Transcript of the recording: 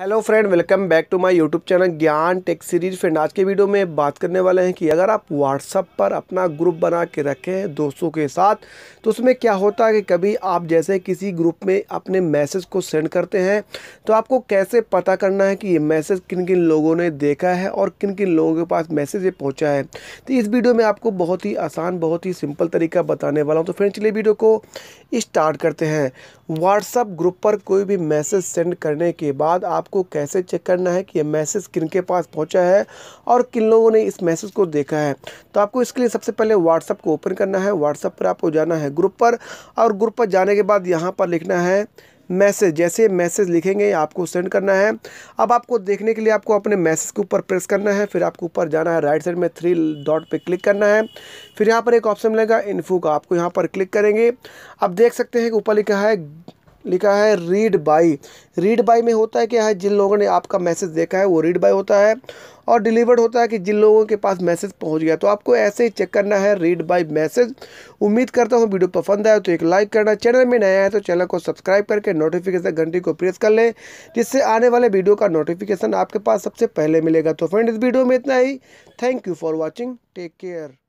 hello friend welcome back to my YouTube channel Gyan tech series friend आज के video में बात करने वाले हैं कि अगर आप व्हाट्सअप पर अपना ग्रुप बना के रखें दोस्तों के साथ तो उसमें क्या होता है कि कभी आप जैसे किसी ग्रुप में अपने मैसेज को सेंड करते हैं तो आपको कैसे पता करना है कि ये मैसेज किन किन लोगों ने देखा है और किन किन लोगों के पास मैसेज ये पहुँचा है तो इस वीडियो में आपको बहुत ही आसान बहुत ही सिंपल तरीका बताने वाला हूँ तो फ्रेंड चलिए वीडियो को स्टार्ट करते हैं व्हाट्सअप ग्रुप पर कोई भी मैसेज सेंड करने के बाद आपको कैसे चेक करना है कि ये मैसेज किन के पास पहुंचा है और किन लोगों ने इस मैसेज को देखा है तो आपको इसके लिए सबसे पहले व्हाट्सअप को ओपन करना है व्हाट्सअप पर आपको जाना है ग्रुप पर और ग्रुप पर जाने के बाद यहाँ पर लिखना है मैसेज जैसे मैसेज लिखेंगे आपको सेंड करना है अब आपको देखने के लिए आपको अपने मैसेज के ऊपर प्रेस करना है फिर आपको ऊपर जाना है राइट साइड में थ्री डॉट पे क्लिक करना है फिर यहाँ पर एक ऑप्शन मिलेगा इन्फो का आपको यहाँ पर क्लिक करेंगे अब देख सकते हैं कि ऊपर लिखा है लिखा है रीड बाई रीड बाई में होता है क्या है हाँ, जिन लोगों ने आपका मैसेज देखा है वो रीड बाई होता है और डिलीवर्ड होता है कि जिन लोगों के पास मैसेज पहुंच गया तो आपको ऐसे ही चेक करना है रीड बाई मैसेज उम्मीद करता हूँ वीडियो पसंद आए तो एक लाइक करना चैनल में नया है तो चैनल को सब्सक्राइब करके नोटिफिकेशन घंटी को प्रेस कर लें जिससे आने वाले वीडियो का नोटिफिकेशन आपके पास सबसे पहले मिलेगा तो फ्रेंड इस वीडियो में इतना ही thank you for watching take care